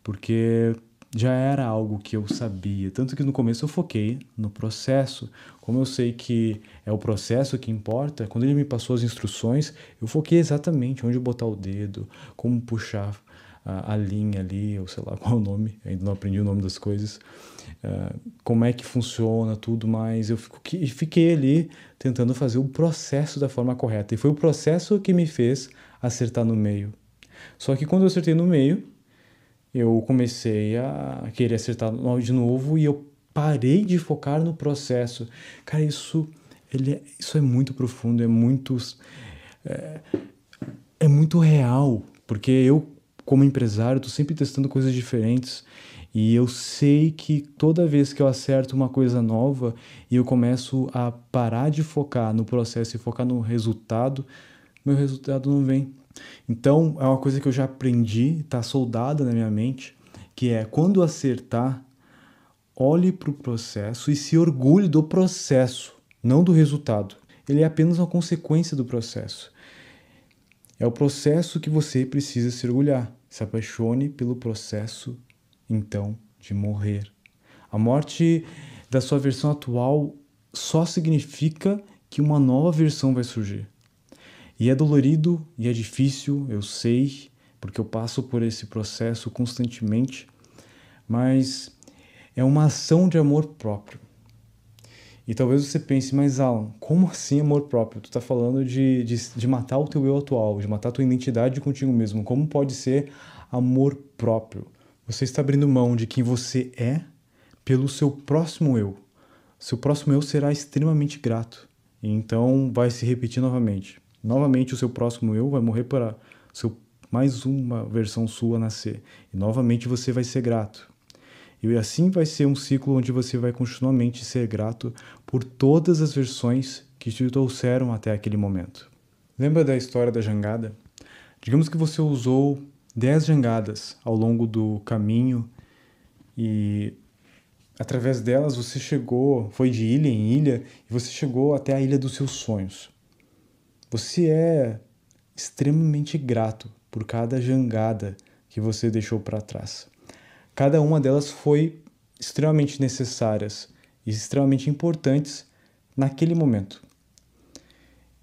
porque já era algo que eu sabia. Tanto que no começo eu foquei no processo. Como eu sei que é o processo que importa, quando ele me passou as instruções, eu foquei exatamente onde botar o dedo, como puxar a, a linha ali, ou sei lá qual é o nome, ainda não aprendi o nome das coisas, uh, como é que funciona tudo mais. Eu fico, fiquei ali tentando fazer o processo da forma correta. E foi o processo que me fez acertar no meio. Só que quando eu acertei no meio, eu comecei a querer acertar de novo e eu parei de focar no processo. Cara, isso, ele, é, isso é muito profundo, é muito, é, é muito real, porque eu, como empresário, estou sempre testando coisas diferentes e eu sei que toda vez que eu acerto uma coisa nova e eu começo a parar de focar no processo e focar no resultado, meu resultado não vem. Então, é uma coisa que eu já aprendi, está soldada na minha mente, que é quando acertar, olhe para o processo e se orgulhe do processo, não do resultado. Ele é apenas uma consequência do processo. É o processo que você precisa se orgulhar. Se apaixone pelo processo, então, de morrer. A morte da sua versão atual só significa que uma nova versão vai surgir. E é dolorido e é difícil, eu sei, porque eu passo por esse processo constantemente, mas é uma ação de amor próprio. E talvez você pense, mas Alan, como assim amor próprio? Tu está falando de, de, de matar o teu eu atual, de matar a tua identidade contigo mesmo. Como pode ser amor próprio? Você está abrindo mão de quem você é pelo seu próximo eu. Seu próximo eu será extremamente grato. Então vai se repetir novamente novamente o seu próximo eu vai morrer para seu mais uma versão sua nascer. E novamente você vai ser grato. E assim vai ser um ciclo onde você vai continuamente ser grato por todas as versões que te trouxeram até aquele momento. Lembra da história da jangada? Digamos que você usou 10 jangadas ao longo do caminho e através delas você chegou, foi de ilha em ilha e você chegou até a ilha dos seus sonhos. Você é extremamente grato por cada jangada que você deixou para trás. Cada uma delas foi extremamente necessárias e extremamente importantes naquele momento.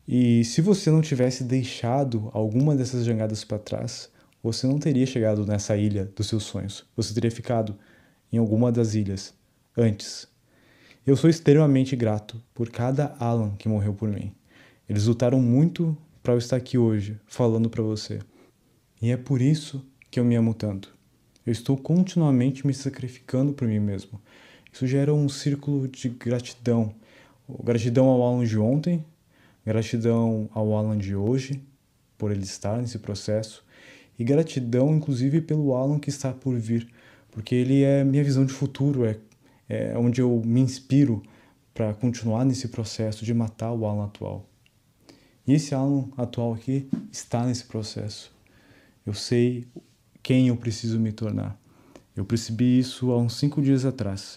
E se você não tivesse deixado alguma dessas jangadas para trás, você não teria chegado nessa ilha dos seus sonhos. Você teria ficado em alguma das ilhas antes. Eu sou extremamente grato por cada Alan que morreu por mim. Eles lutaram muito para eu estar aqui hoje, falando para você. E é por isso que eu me amo tanto. Eu estou continuamente me sacrificando por mim mesmo. Isso gera um círculo de gratidão. Gratidão ao Alan de ontem, gratidão ao Alan de hoje, por ele estar nesse processo, e gratidão, inclusive, pelo Alan que está por vir, porque ele é minha visão de futuro, é, é onde eu me inspiro para continuar nesse processo de matar o Alan atual. E esse aluno atual aqui está nesse processo. Eu sei quem eu preciso me tornar. Eu percebi isso há uns cinco dias atrás.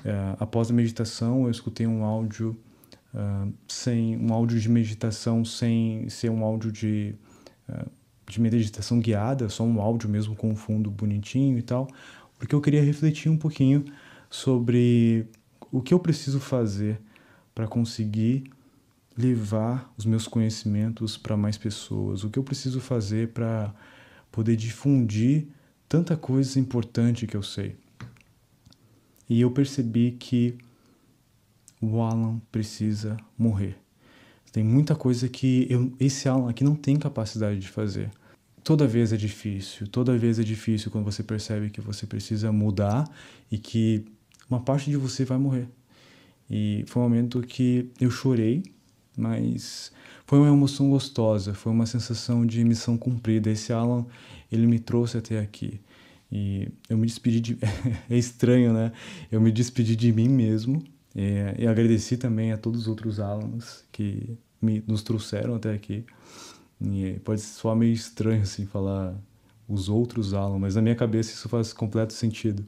Uh, após a meditação, eu escutei um áudio uh, sem um áudio de meditação sem ser um áudio de uh, de meditação guiada, só um áudio mesmo com um fundo bonitinho e tal, porque eu queria refletir um pouquinho sobre o que eu preciso fazer para conseguir levar os meus conhecimentos para mais pessoas? O que eu preciso fazer para poder difundir tanta coisa importante que eu sei? E eu percebi que o Alan precisa morrer. Tem muita coisa que eu, esse Alan aqui não tem capacidade de fazer. Toda vez é difícil, toda vez é difícil quando você percebe que você precisa mudar e que uma parte de você vai morrer. E foi um momento que eu chorei mas foi uma emoção gostosa, foi uma sensação de missão cumprida. Esse Alan, ele me trouxe até aqui. E eu me despedi de. é estranho, né? Eu me despedi de mim mesmo. E, é, e agradeci também a todos os outros Alans que me, nos trouxeram até aqui. E pode soar meio estranho, assim, falar os outros Alan, mas na minha cabeça isso faz completo sentido.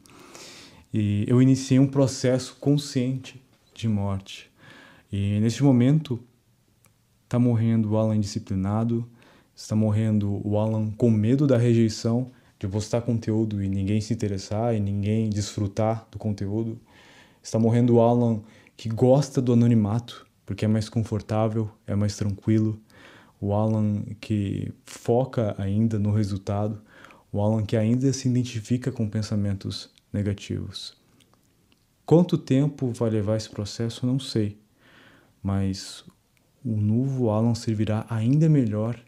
E eu iniciei um processo consciente de morte. E neste momento, Está morrendo o Alan indisciplinado, está morrendo o Alan com medo da rejeição, de postar conteúdo e ninguém se interessar e ninguém desfrutar do conteúdo. Está morrendo o Alan que gosta do anonimato, porque é mais confortável, é mais tranquilo. O Alan que foca ainda no resultado, o Alan que ainda se identifica com pensamentos negativos. Quanto tempo vai levar esse processo, não sei. Mas o novo Alan servirá ainda melhor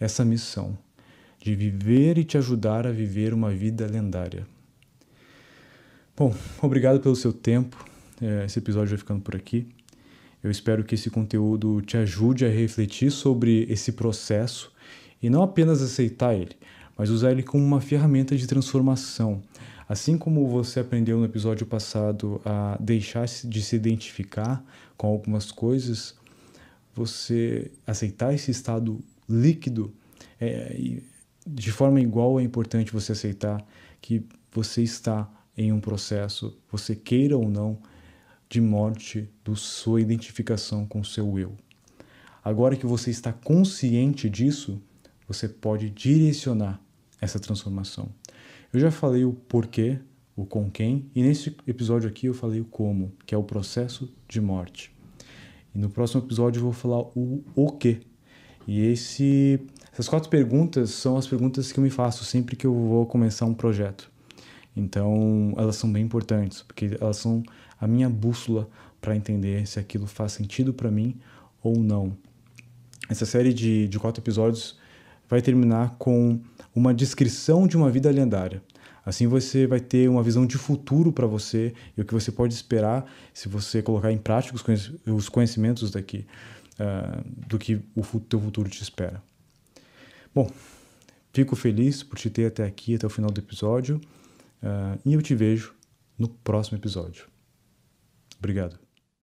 essa missão de viver e te ajudar a viver uma vida lendária. Bom, obrigado pelo seu tempo. É, esse episódio vai ficando por aqui. Eu espero que esse conteúdo te ajude a refletir sobre esse processo e não apenas aceitar ele, mas usar ele como uma ferramenta de transformação. Assim como você aprendeu no episódio passado a deixar de se identificar com algumas coisas, você aceitar esse estado líquido é, de forma igual é importante você aceitar que você está em um processo, você queira ou não, de morte da sua identificação com o seu eu. Agora que você está consciente disso, você pode direcionar essa transformação. Eu já falei o porquê, o com quem, e nesse episódio aqui eu falei o como, que é o processo de morte. E no próximo episódio eu vou falar o o quê. E esse, essas quatro perguntas são as perguntas que eu me faço sempre que eu vou começar um projeto. Então, elas são bem importantes, porque elas são a minha bússola para entender se aquilo faz sentido para mim ou não. Essa série de, de quatro episódios vai terminar com uma descrição de uma vida lendária. Assim você vai ter uma visão de futuro para você e o que você pode esperar se você colocar em prática os conhecimentos daqui, uh, do que o teu futuro te espera. Bom, fico feliz por te ter até aqui, até o final do episódio, uh, e eu te vejo no próximo episódio. Obrigado.